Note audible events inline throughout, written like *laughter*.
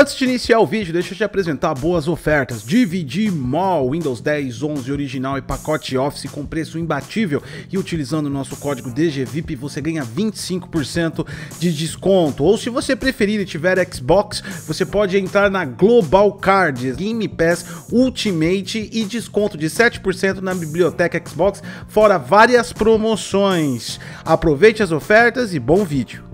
Antes de iniciar o vídeo, deixa eu te apresentar boas ofertas. Dividir Mall, Windows 10, 11 original e pacote Office com preço imbatível e utilizando o nosso código DGVIP você ganha 25% de desconto. Ou se você preferir e tiver Xbox, você pode entrar na Global Cards, Game Pass Ultimate e desconto de 7% na biblioteca Xbox, fora várias promoções. Aproveite as ofertas e bom vídeo.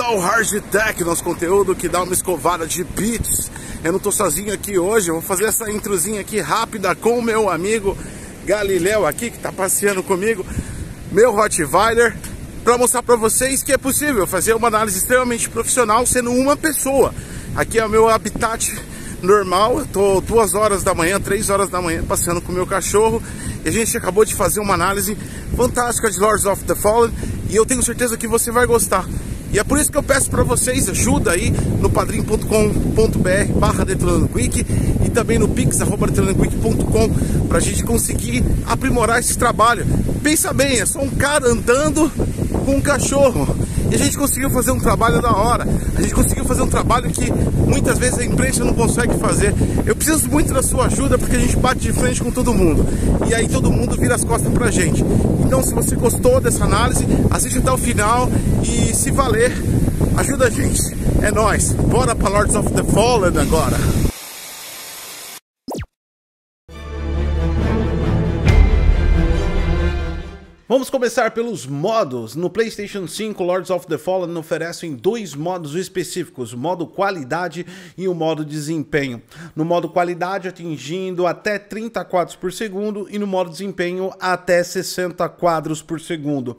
ao Hard Tech, nosso conteúdo que dá uma escovada de beats. Eu não estou sozinho aqui hoje, eu vou fazer essa introzinha aqui rápida com o meu amigo Galileu aqui, que está passeando comigo, meu Rottweiler, para mostrar para vocês que é possível fazer uma análise extremamente profissional sendo uma pessoa. Aqui é o meu habitat normal, eu tô duas horas da manhã, três horas da manhã passeando com o meu cachorro e a gente acabou de fazer uma análise fantástica de Lords of the Fallen e eu tenho certeza que você vai gostar. E é por isso que eu peço para vocês ajuda aí no padrim.com.br barra Quick e também no pix arroba para a gente conseguir aprimorar esse trabalho. Pensa bem, é só um cara andando com um cachorro. E a gente conseguiu fazer um trabalho da hora. A gente conseguiu fazer um trabalho que muitas vezes a imprensa não consegue fazer. Eu preciso muito da sua ajuda porque a gente bate de frente com todo mundo. E aí todo mundo vira as costas pra gente. Então, se você gostou dessa análise, assiste até o final e se valer, ajuda a gente. É nós. Bora para Lords of the Fallen agora. Vamos começar pelos modos. No PlayStation 5, Lords of the Fallen oferecem dois modos específicos, o modo qualidade e o modo desempenho. No modo qualidade, atingindo até 30 quadros por segundo e no modo desempenho até 60 quadros por segundo.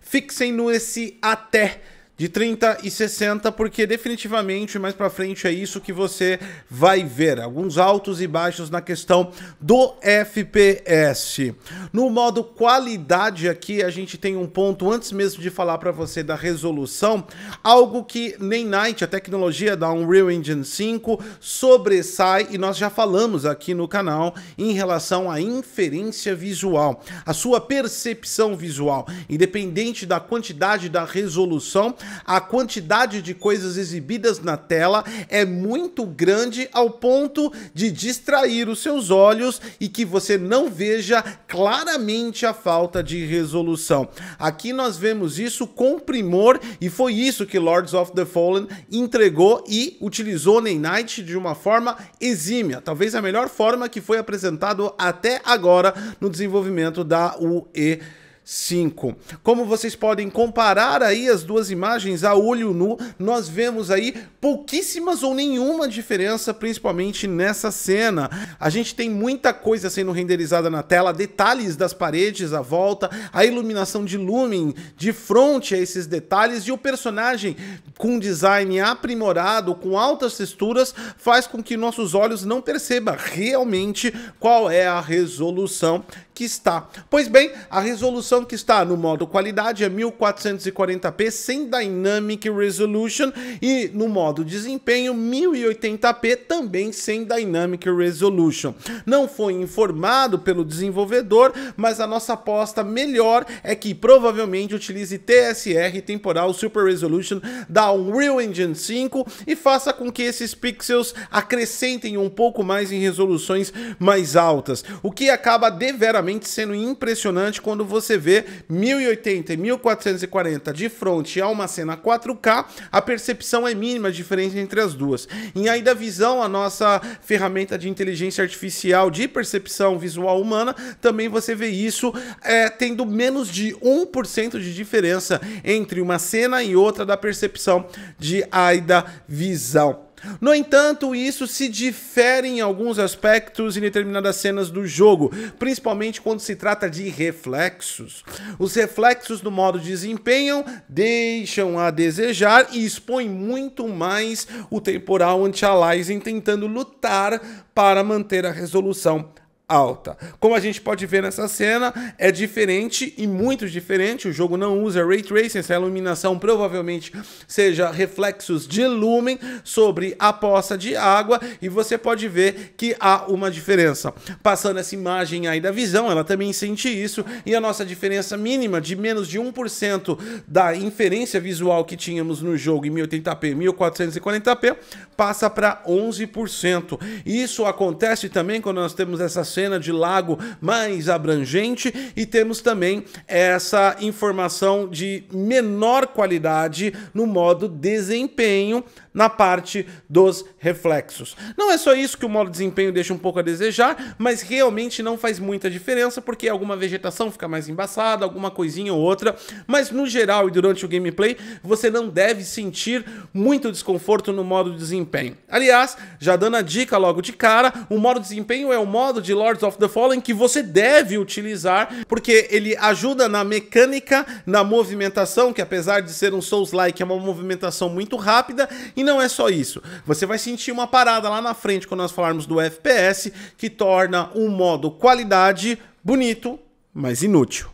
Fixem no esse até de 30 e 60, porque definitivamente mais para frente é isso que você vai ver, alguns altos e baixos na questão do FPS. No modo qualidade aqui, a gente tem um ponto antes mesmo de falar para você da resolução, algo que nem Night, a tecnologia da Unreal Engine 5 sobressai e nós já falamos aqui no canal em relação à inferência visual, a sua percepção visual, independente da quantidade da resolução, a quantidade de coisas exibidas na tela é muito grande ao ponto de distrair os seus olhos e que você não veja claramente a falta de resolução. Aqui nós vemos isso com primor e foi isso que Lords of the Fallen entregou e utilizou Ney Knight de uma forma exímia, talvez a melhor forma que foi apresentado até agora no desenvolvimento da UE 5. Como vocês podem comparar aí as duas imagens a olho nu, nós vemos aí pouquíssimas ou nenhuma diferença, principalmente nessa cena. A gente tem muita coisa sendo renderizada na tela, detalhes das paredes à volta, a iluminação de lumen de frente a esses detalhes e o personagem com design aprimorado, com altas texturas, faz com que nossos olhos não perceba realmente qual é a resolução que está. Pois bem, a resolução que está no modo qualidade é 1440p sem Dynamic Resolution e no modo desempenho 1080p também sem Dynamic Resolution. Não foi informado pelo desenvolvedor, mas a nossa aposta melhor é que provavelmente utilize TSR Temporal Super Resolution da Unreal Engine 5 e faça com que esses pixels acrescentem um pouco mais em resoluções mais altas, o que acaba deveramente realmente sendo impressionante quando você vê 1080 e 1440 de frente a uma cena 4K, a percepção é mínima a diferença entre as duas. Em aí da visão, a nossa ferramenta de inteligência artificial de percepção visual humana, também você vê isso é, tendo menos de 1% de diferença entre uma cena e outra da percepção de AIDA visão. No entanto, isso se difere em alguns aspectos em determinadas cenas do jogo, principalmente quando se trata de reflexos. Os reflexos do modo desempenham deixam a desejar e expõem muito mais o temporal anti-aliasing tentando lutar para manter a resolução alta. Como a gente pode ver nessa cena, é diferente e muito diferente. O jogo não usa ray tracing, essa iluminação provavelmente seja reflexos de lumen sobre a poça de água e você pode ver que há uma diferença. Passando essa imagem aí da visão, ela também sente isso e a nossa diferença mínima de menos de 1% da inferência visual que tínhamos no jogo em 1080p, 1440p, passa para 11%. Isso acontece também quando nós temos essa cena cena de lago mais abrangente e temos também essa informação de menor qualidade no modo desempenho na parte dos reflexos. Não é só isso que o modo desempenho deixa um pouco a desejar, mas realmente não faz muita diferença, porque alguma vegetação fica mais embaçada, alguma coisinha ou outra, mas no geral e durante o gameplay, você não deve sentir muito desconforto no modo desempenho. Aliás, já dando a dica logo de cara, o modo desempenho é o modo de Lords of the Fallen que você deve utilizar, porque ele ajuda na mecânica, na movimentação, que apesar de ser um Souls-like, é uma movimentação muito rápida, e não é só isso. Você vai sentir uma parada lá na frente quando nós falarmos do FPS que torna um modo qualidade bonito, mas inútil.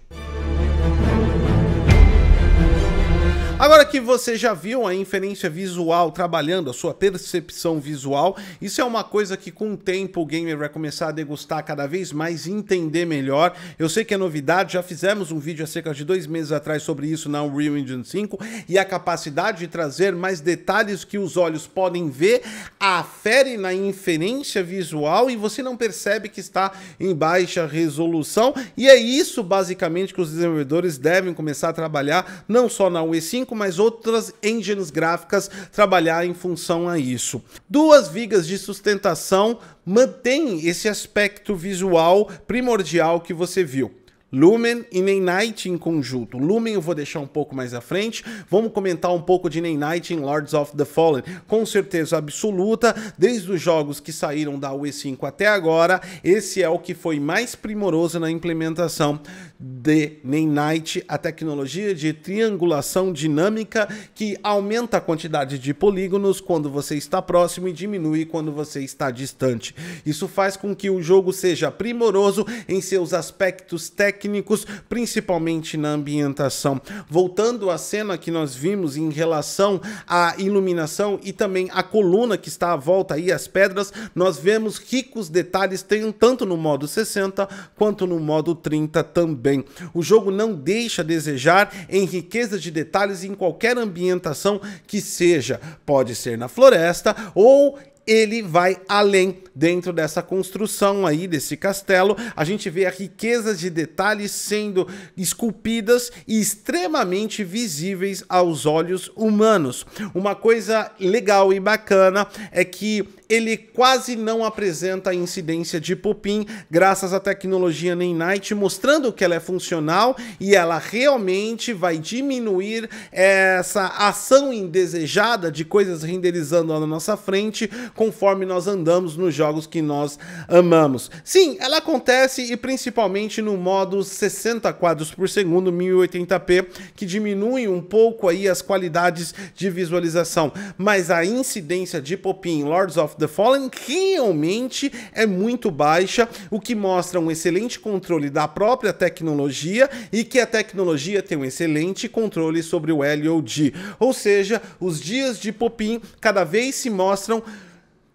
Agora que você já viu a inferência visual trabalhando a sua percepção visual, isso é uma coisa que com o tempo o gamer vai começar a degustar cada vez mais entender melhor. Eu sei que é novidade, já fizemos um vídeo há cerca de dois meses atrás sobre isso na Unreal Engine 5 e a capacidade de trazer mais detalhes que os olhos podem ver afere na inferência visual e você não percebe que está em baixa resolução. E é isso basicamente que os desenvolvedores devem começar a trabalhar, não só na UE5, 5, mas outras engines gráficas trabalhar em função a isso. Duas vigas de sustentação mantêm esse aspecto visual primordial que você viu. Lumen e Night em conjunto. Lumen eu vou deixar um pouco mais à frente. Vamos comentar um pouco de Night em Lords of the Fallen. Com certeza absoluta, desde os jogos que saíram da UE5 até agora, esse é o que foi mais primoroso na implementação de Night a tecnologia de triangulação dinâmica que aumenta a quantidade de polígonos quando você está próximo e diminui quando você está distante. Isso faz com que o jogo seja primoroso em seus aspectos técnicos, principalmente na ambientação. Voltando à cena que nós vimos em relação à iluminação e também à coluna que está à volta e as pedras, nós vemos ricos detalhes tanto no modo 60 quanto no modo 30 também bem. O jogo não deixa a desejar em riqueza de detalhes em qualquer ambientação que seja. Pode ser na floresta ou ele vai além dentro dessa construção aí desse castelo. A gente vê a riqueza de detalhes sendo esculpidas e extremamente visíveis aos olhos humanos. Uma coisa legal e bacana é que ele quase não apresenta incidência de pupim, graças à tecnologia Night, mostrando que ela é funcional e ela realmente vai diminuir essa ação indesejada de coisas renderizando na nossa frente conforme nós andamos nos jogos que nós amamos. Sim, ela acontece e principalmente no modo 60 quadros por segundo, 1080p, que diminui um pouco aí as qualidades de visualização, mas a incidência de pop Lords of the Fallen realmente é muito baixa, o que mostra um excelente controle da própria tecnologia e que a tecnologia tem um excelente controle sobre o LOD. Ou seja, os dias de Popin cada vez se mostram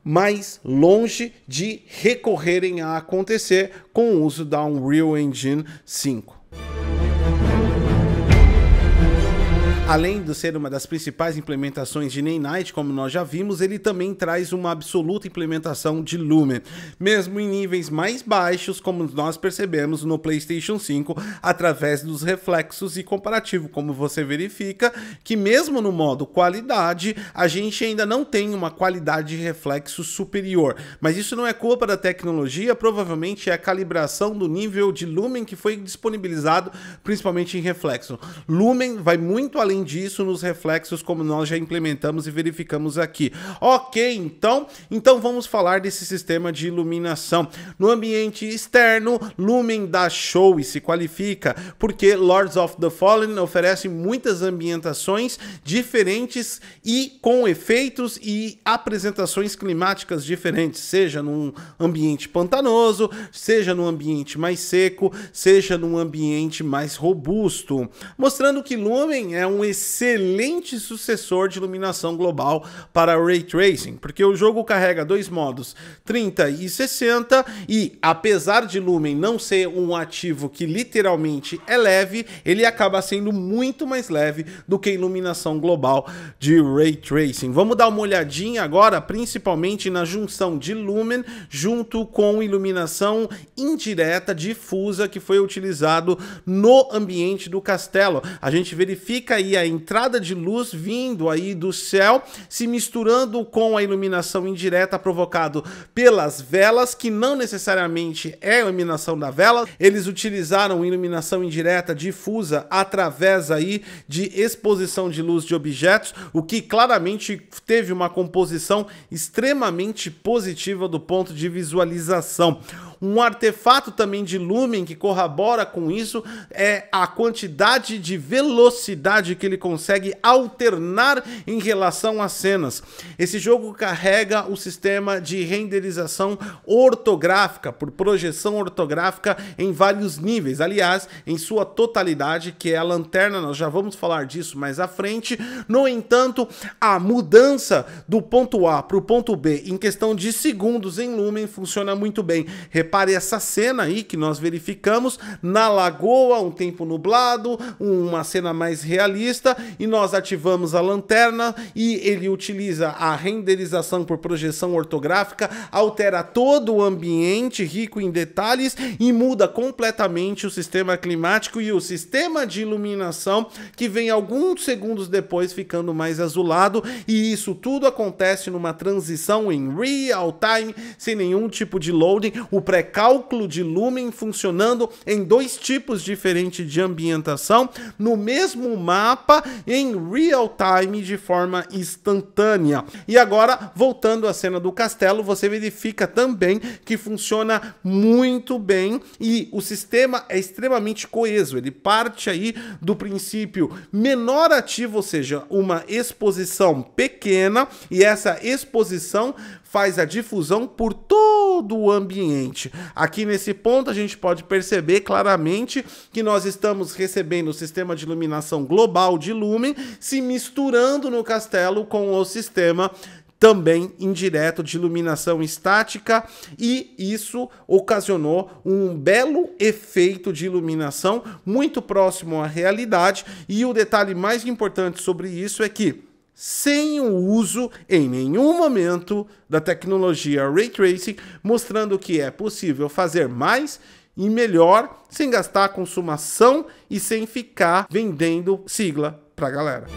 mais longe de recorrerem a acontecer com o uso da Unreal Engine 5. Além de ser uma das principais implementações de Night, como nós já vimos, ele também traz uma absoluta implementação de Lumen, mesmo em níveis mais baixos, como nós percebemos no PlayStation 5, através dos reflexos e comparativo, como você verifica que mesmo no modo qualidade, a gente ainda não tem uma qualidade de reflexo superior. Mas isso não é culpa da tecnologia, provavelmente é a calibração do nível de Lumen que foi disponibilizado, principalmente em reflexo. Lumen vai muito além além disso nos reflexos como nós já implementamos e verificamos aqui. Ok, então, então vamos falar desse sistema de iluminação. No ambiente externo, Lumen dá show e se qualifica, porque Lords of the Fallen oferece muitas ambientações diferentes e com efeitos e apresentações climáticas diferentes, seja num ambiente pantanoso, seja num ambiente mais seco, seja num ambiente mais robusto, mostrando que Lumen é um excelente sucessor de iluminação global para Ray Tracing, porque o jogo carrega dois modos, 30 e 60, e apesar de Lumen não ser um ativo que literalmente é leve, ele acaba sendo muito mais leve do que a iluminação global de Ray Tracing. Vamos dar uma olhadinha agora, principalmente na junção de Lumen junto com iluminação indireta difusa que foi utilizado no ambiente do castelo. A gente verifica aí a entrada de luz vindo aí do céu, se misturando com a iluminação indireta provocado pelas velas, que não necessariamente é a iluminação da vela. Eles utilizaram iluminação indireta difusa através aí de exposição de luz de objetos, o que claramente teve uma composição extremamente positiva do ponto de visualização. Um artefato também de Lumen que corrobora com isso é a quantidade de velocidade que ele consegue alternar em relação às cenas. Esse jogo carrega o sistema de renderização ortográfica, por projeção ortográfica em vários níveis. Aliás, em sua totalidade, que é a lanterna, nós já vamos falar disso mais à frente. No entanto, a mudança do ponto A para o ponto B em questão de segundos em Lumen funciona muito bem. Repare essa cena aí que nós verificamos na lagoa, um tempo nublado, uma cena mais realista, e nós ativamos a lanterna e ele utiliza a renderização por projeção ortográfica, altera todo o ambiente rico em detalhes e muda completamente o sistema climático e o sistema de iluminação que vem alguns segundos depois ficando mais azulado, e isso tudo acontece numa transição em real time, sem nenhum tipo de loading. O pré é cálculo de lumen funcionando em dois tipos diferentes de ambientação no mesmo mapa em real time de forma instantânea. E agora, voltando à cena do castelo, você verifica também que funciona muito bem e o sistema é extremamente coeso. Ele parte aí do princípio menor ativo, ou seja, uma exposição pequena, e essa exposição faz a difusão por todo todo o ambiente. Aqui nesse ponto a gente pode perceber claramente que nós estamos recebendo o sistema de iluminação global de Lumen se misturando no castelo com o sistema também indireto de iluminação estática e isso ocasionou um belo efeito de iluminação muito próximo à realidade e o detalhe mais importante sobre isso é que sem o uso em nenhum momento da tecnologia Ray Tracing, mostrando que é possível fazer mais e melhor sem gastar consumação e sem ficar vendendo sigla a galera.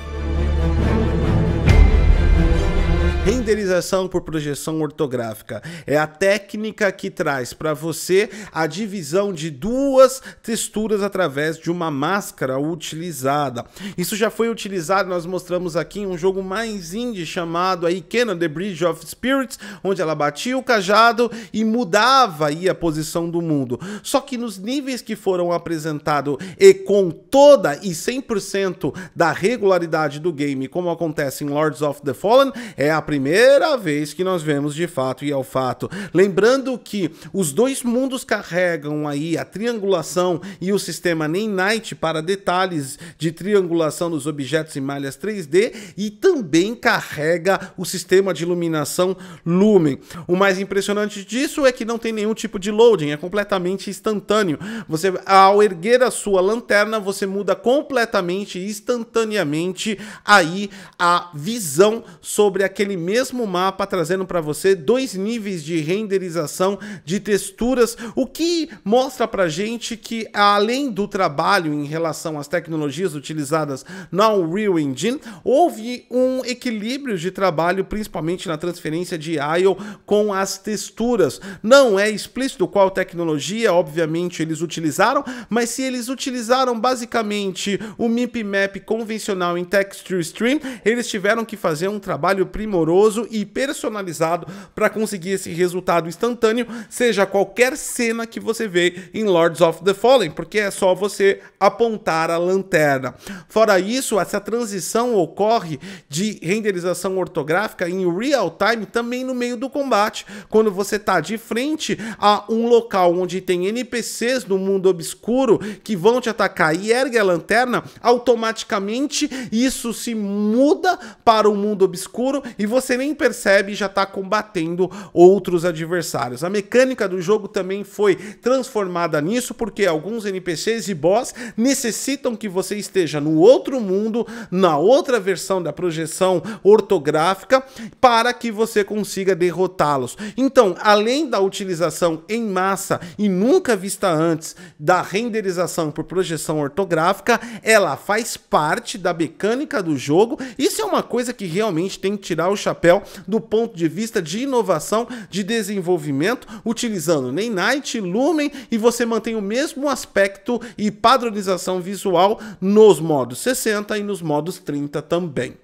Renderização por projeção ortográfica é a técnica que traz para você a divisão de duas texturas através de uma máscara utilizada. Isso já foi utilizado, nós mostramos aqui em um jogo mais indie chamado aí Kenan The Bridge of Spirits, onde ela batia o cajado e mudava aí a posição do mundo. Só que nos níveis que foram apresentados e com toda e 100% da regularidade do game, como acontece em Lords of the Fallen, é a primeira vez que nós vemos de fato e ao é fato. Lembrando que os dois mundos carregam aí a triangulação e o sistema Night para detalhes de triangulação dos objetos em malhas 3D e também carrega o sistema de iluminação Lumen. O mais impressionante disso é que não tem nenhum tipo de loading, é completamente instantâneo. Você ao erguer a sua lanterna, você muda completamente instantaneamente aí a visão sobre aquele mesmo mapa, trazendo para você dois níveis de renderização de texturas, o que mostra para gente que além do trabalho em relação às tecnologias utilizadas na Unreal Engine, houve um equilíbrio de trabalho, principalmente na transferência de IO com as texturas. Não é explícito qual tecnologia, obviamente, eles utilizaram, mas se eles utilizaram basicamente o MIP Map convencional em Texture Stream, eles tiveram que fazer um trabalho primoroso rigoroso e personalizado para conseguir esse resultado instantâneo, seja qualquer cena que você vê em Lords of the Fallen, porque é só você apontar a lanterna. Fora isso, essa transição ocorre de renderização ortográfica em real time também no meio do combate, quando você está de frente a um local onde tem NPCs no mundo obscuro que vão te atacar e ergue a lanterna, automaticamente isso se muda para o mundo obscuro e você você nem percebe e já está combatendo outros adversários. A mecânica do jogo também foi transformada nisso, porque alguns NPCs e boss necessitam que você esteja no outro mundo, na outra versão da projeção ortográfica, para que você consiga derrotá-los. Então, além da utilização em massa e nunca vista antes da renderização por projeção ortográfica, ela faz parte da mecânica do jogo. Isso é uma coisa que realmente tem que tirar o chapéu do ponto de vista de inovação, de desenvolvimento, utilizando nem Night, Lumen e você mantém o mesmo aspecto e padronização visual nos modos 60 e nos modos 30 também.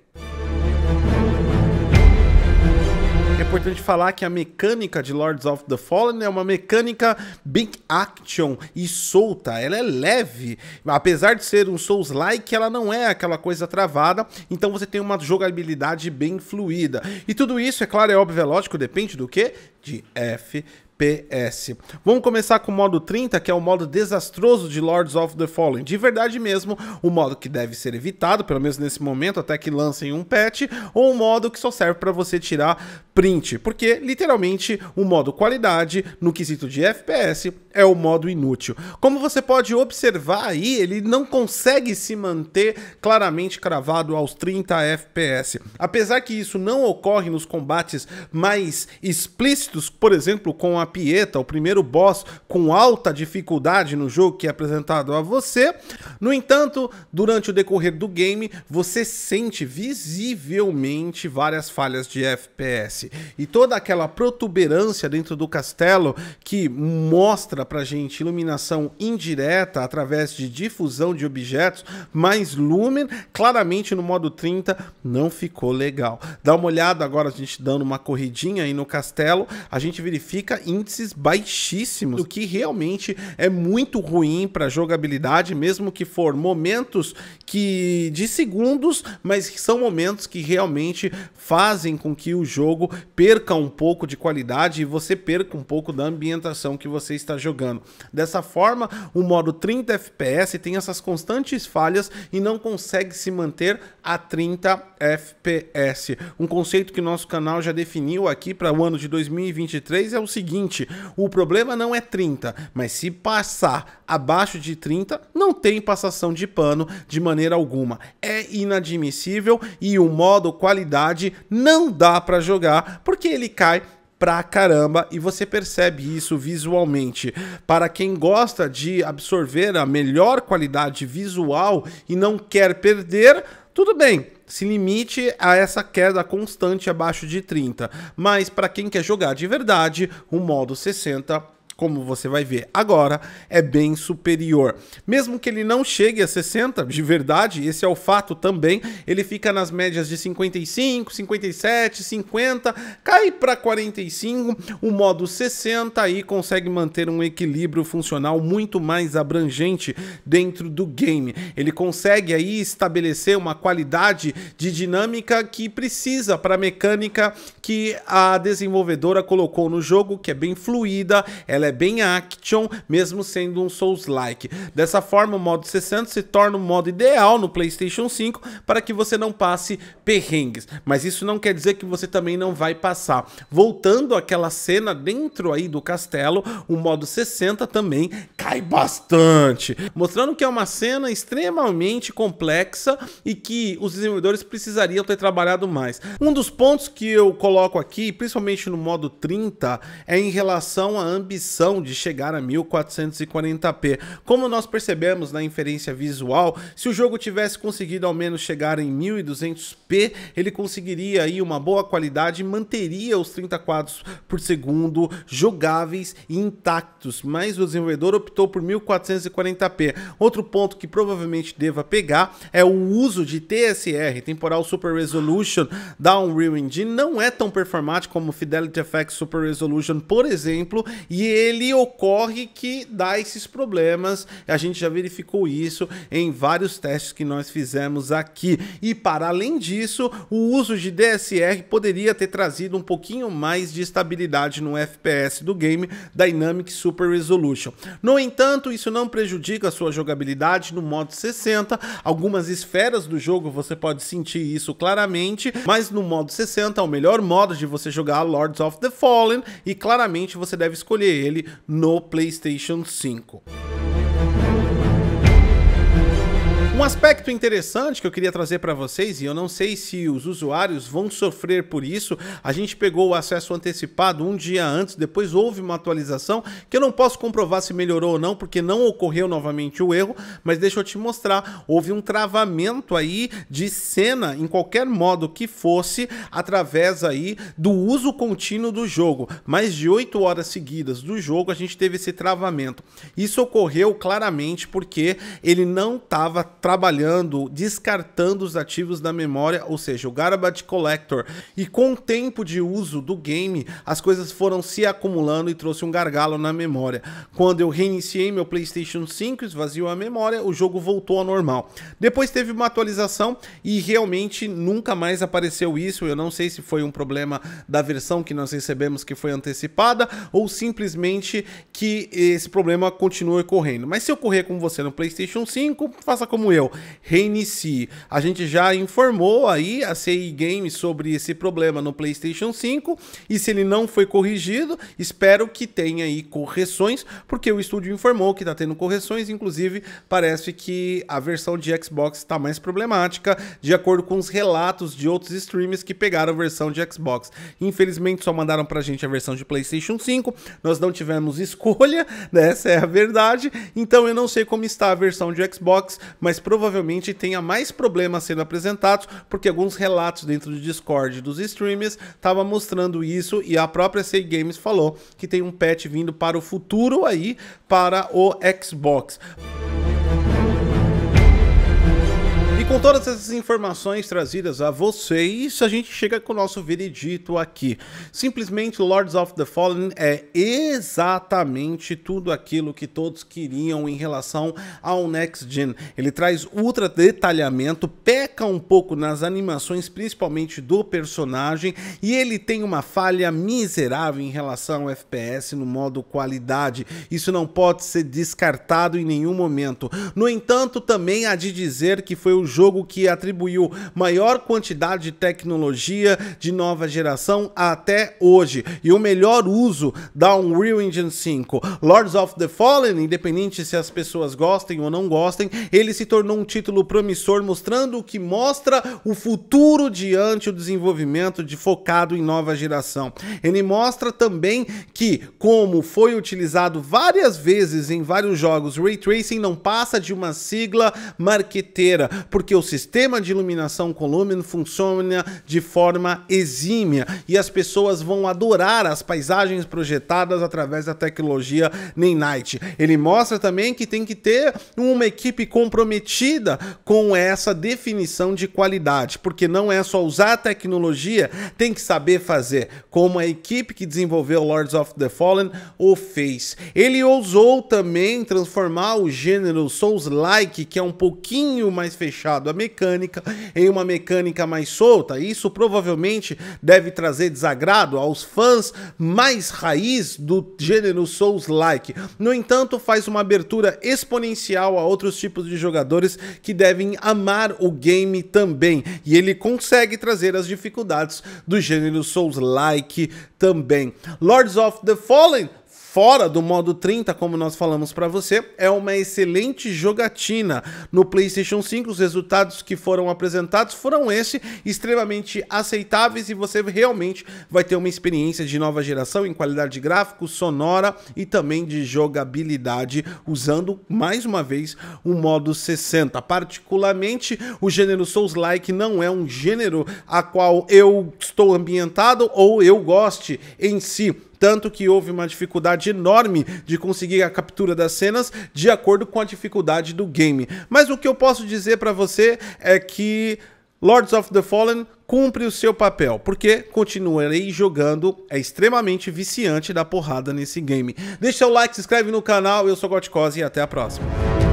importante falar que a mecânica de Lords of the Fallen é uma mecânica bem action e solta. Ela é leve. Apesar de ser um Souls-like, ela não é aquela coisa travada. Então você tem uma jogabilidade bem fluida. E tudo isso, é claro, é óbvio, é lógico, depende do que? De F. Vamos começar com o modo 30, que é o modo desastroso de Lords of the Fallen. De verdade mesmo, o modo que deve ser evitado, pelo menos nesse momento, até que lancem um patch, ou um modo que só serve para você tirar print, porque literalmente o modo qualidade, no quesito de FPS, é o modo inútil. Como você pode observar aí, ele não consegue se manter claramente cravado aos 30 FPS. Apesar que isso não ocorre nos combates mais explícitos, por exemplo, com a Pieta, o primeiro boss com alta dificuldade no jogo que é apresentado a você. No entanto, durante o decorrer do game, você sente visivelmente várias falhas de FPS e toda aquela protuberância dentro do castelo que mostra pra gente iluminação indireta através de difusão de objetos, mais lumen, claramente no modo 30 não ficou legal. Dá uma olhada agora a gente dando uma corridinha aí no castelo, a gente verifica em índices baixíssimos, o que realmente é muito ruim para jogabilidade, mesmo que for momentos que de segundos, mas são momentos que realmente fazem com que o jogo perca um pouco de qualidade e você perca um pouco da ambientação que você está jogando. Dessa forma, o modo 30 FPS tem essas constantes falhas e não consegue se manter a 30 FPS. Um conceito que nosso canal já definiu aqui para o ano de 2023 é o seguinte: 20. O problema não é 30, mas se passar abaixo de 30, não tem passação de pano de maneira alguma. É inadmissível e o modo qualidade não dá para jogar porque ele cai pra caramba e você percebe isso visualmente. Para quem gosta de absorver a melhor qualidade visual e não quer perder, tudo bem se limite a essa queda constante abaixo de 30. Mas para quem quer jogar de verdade, o modo 60 como você vai ver agora, é bem superior. Mesmo que ele não chegue a 60, de verdade, esse é o fato também, ele fica nas médias de 55, 57, 50, cai para 45, o modo 60 aí consegue manter um equilíbrio funcional muito mais abrangente dentro do game. Ele consegue aí estabelecer uma qualidade de dinâmica que precisa para a mecânica que a desenvolvedora colocou no jogo, que é bem fluida, ela é é bem action, mesmo sendo um Souls-like. Dessa forma, o modo 60 se torna o modo ideal no PlayStation 5 para que você não passe perrengues, mas isso não quer dizer que você também não vai passar. Voltando àquela cena dentro aí do castelo, o modo 60 também cai bastante, mostrando que é uma cena extremamente complexa e que os desenvolvedores precisariam ter trabalhado mais. Um dos pontos que eu coloco aqui, principalmente no modo 30, é em relação à ambição de chegar a 1440p. Como nós percebemos na inferência visual, se o jogo tivesse conseguido ao menos chegar em 1200p, ele conseguiria aí uma boa qualidade e manteria os 30 quadros por segundo jogáveis e intactos, mas o desenvolvedor optou por 1440p. Outro ponto que provavelmente deva pegar é o uso de TSR, Temporal Super Resolution da Unreal Engine, não é tão performático como Fidelity FX Super Resolution, por exemplo, e ele ele ocorre que dá esses problemas. A gente já verificou isso em vários testes que nós fizemos aqui. E para além disso, o uso de DSR poderia ter trazido um pouquinho mais de estabilidade no FPS do game Dynamic Super Resolution. No entanto, isso não prejudica a sua jogabilidade no modo 60. Algumas esferas do jogo você pode sentir isso claramente, mas no modo 60 é o melhor modo de você jogar Lords of the Fallen e claramente você deve escolher ele no PlayStation 5. Um aspecto interessante que eu queria trazer para vocês, e eu não sei se os usuários vão sofrer por isso, a gente pegou o acesso antecipado um dia antes, depois houve uma atualização, que eu não posso comprovar se melhorou ou não, porque não ocorreu novamente o erro, mas deixa eu te mostrar, houve um travamento aí de cena, em qualquer modo que fosse, através aí do uso contínuo do jogo. Mais de 8 horas seguidas do jogo, a gente teve esse travamento. Isso ocorreu claramente porque ele não estava travando trabalhando, descartando os ativos da memória, ou seja, o Garbage Collector. E com o tempo de uso do game, as coisas foram se acumulando e trouxe um gargalo na memória. Quando eu reiniciei meu PlayStation 5, esvaziou a memória, o jogo voltou ao normal. Depois teve uma atualização e realmente nunca mais apareceu isso. Eu não sei se foi um problema da versão que nós recebemos que foi antecipada ou simplesmente que esse problema continua ocorrendo. Mas se ocorrer com você no PlayStation 5, faça como eu meu, reinicie. A gente já informou aí a CI Games sobre esse problema no PlayStation 5 e se ele não foi corrigido, espero que tenha aí correções, porque o estúdio informou que está tendo correções, inclusive parece que a versão de Xbox está mais problemática, de acordo com os relatos de outros streamers que pegaram a versão de Xbox. Infelizmente só mandaram para a gente a versão de PlayStation 5, nós não tivemos *laughs* escolha, né? essa é a verdade. Então eu não sei como está a versão de Xbox, mas provavelmente tenha mais problemas sendo apresentados, porque alguns relatos dentro do Discord dos streamers estavam mostrando isso e a própria Sei Games falou que tem um patch vindo para o futuro aí para o Xbox. com todas essas informações trazidas a vocês, a gente chega com o nosso veredito aqui. Simplesmente Lords of the Fallen é exatamente tudo aquilo que todos queriam em relação ao Next Gen. Ele traz ultra detalhamento, peca um pouco nas animações, principalmente do personagem, e ele tem uma falha miserável em relação ao FPS no modo qualidade. Isso não pode ser descartado em nenhum momento. No entanto, também há de dizer que foi o jogo jogo que atribuiu maior quantidade de tecnologia de nova geração até hoje e o melhor uso da Unreal Engine 5. Lords of the Fallen, independente se as pessoas gostem ou não gostem, ele se tornou um título promissor mostrando o que mostra o futuro diante o desenvolvimento de focado em nova geração. Ele mostra também que como foi utilizado várias vezes em vários jogos, Ray Tracing não passa de uma sigla marqueteira, porque porque o sistema de iluminação com Lumen funciona de forma exímia e as pessoas vão adorar as paisagens projetadas através da tecnologia Night. Ele mostra também que tem que ter uma equipe comprometida com essa definição de qualidade, porque não é só usar a tecnologia, tem que saber fazer, como a equipe que desenvolveu Lords of the Fallen o fez. Ele ousou também transformar o gênero Souls-like, que é um pouquinho mais fechado a mecânica em uma mecânica mais solta. Isso provavelmente deve trazer desagrado aos fãs mais raiz do gênero Souls-like. No entanto, faz uma abertura exponencial a outros tipos de jogadores que devem amar o game também. E ele consegue trazer as dificuldades do gênero Souls-like também. Lords of the Fallen fora do modo 30, como nós falamos para você, é uma excelente jogatina. No PlayStation 5, os resultados que foram apresentados foram esse, extremamente aceitáveis e você realmente vai ter uma experiência de nova geração em qualidade de gráfico, sonora e também de jogabilidade, usando mais uma vez o modo 60. Particularmente, o gênero Souls-like não é um gênero a qual eu estou ambientado ou eu goste em si tanto que houve uma dificuldade enorme de conseguir a captura das cenas de acordo com a dificuldade do game. Mas o que eu posso dizer para você é que Lords of the Fallen cumpre o seu papel, porque continuarei jogando, é extremamente viciante da porrada nesse game. Deixa o like, se inscreve no canal, eu sou Gotcos e até a próxima.